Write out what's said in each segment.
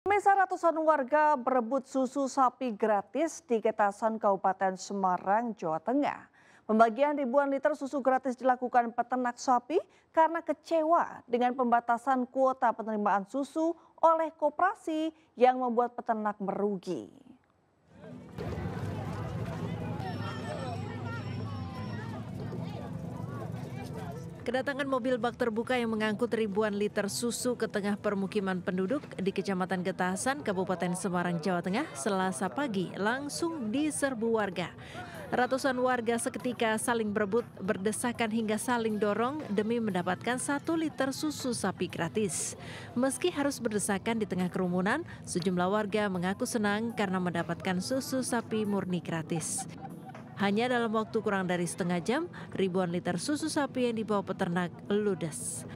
Pemirsa ratusan warga berebut susu sapi gratis di Ketasan Kabupaten Semarang, Jawa Tengah. Pembagian ribuan liter susu gratis dilakukan peternak sapi karena kecewa dengan pembatasan kuota penerimaan susu oleh koperasi yang membuat peternak merugi. Kedatangan mobil bak terbuka yang mengangkut ribuan liter susu ke tengah permukiman penduduk di Kecamatan Getasan, Kabupaten Semarang, Jawa Tengah, Selasa pagi langsung diserbu warga. Ratusan warga seketika saling berebut, berdesakan hingga saling dorong demi mendapatkan satu liter susu sapi gratis. Meski harus berdesakan di tengah kerumunan, sejumlah warga mengaku senang karena mendapatkan susu sapi murni gratis. Hanya dalam waktu kurang dari setengah jam, ribuan liter susu sapi yang dibawa peternak ludes.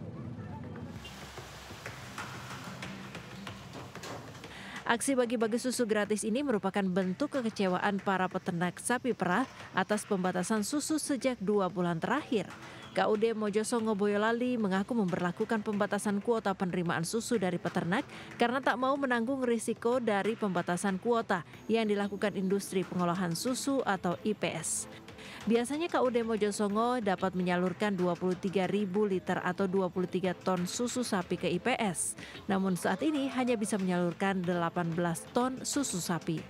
Aksi bagi-bagi susu gratis ini merupakan bentuk kekecewaan para peternak sapi perah atas pembatasan susu sejak dua bulan terakhir. KUD Mojosongo Boyolali mengaku memperlakukan pembatasan kuota penerimaan susu dari peternak karena tak mau menanggung risiko dari pembatasan kuota yang dilakukan industri pengolahan susu atau IPS. Biasanya KUD Mojosongo dapat menyalurkan 23.000 liter atau 23 ton susu sapi ke IPS. Namun saat ini hanya bisa menyalurkan 18 ton susu sapi.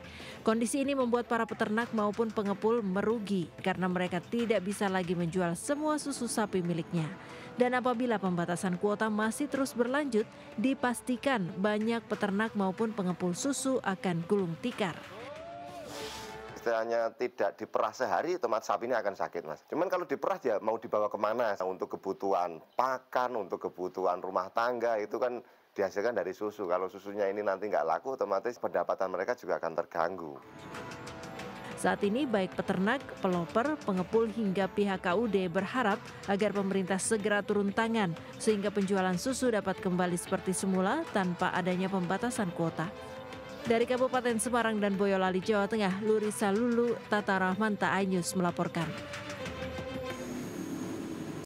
Kondisi ini membuat para peternak maupun pengepul merugi karena mereka tidak bisa lagi menjual semua susu sapi miliknya. Dan apabila pembatasan kuota masih terus berlanjut, dipastikan banyak peternak maupun pengepul susu akan gulung tikar istilahnya tidak diperah sehari, otomatis ini akan sakit, Mas. Cuman kalau diperah dia ya mau dibawa kemana? Nah, untuk kebutuhan pakan, untuk kebutuhan rumah tangga, itu kan dihasilkan dari susu. Kalau susunya ini nanti nggak laku, otomatis pendapatan mereka juga akan terganggu. Saat ini baik peternak, peloper, pengepul hingga pihak KUD berharap agar pemerintah segera turun tangan sehingga penjualan susu dapat kembali seperti semula tanpa adanya pembatasan kuota. Dari Kabupaten Semarang dan Boyolali, Jawa Tengah, Lurisa Lulu Tata Rahman Taayus melaporkan.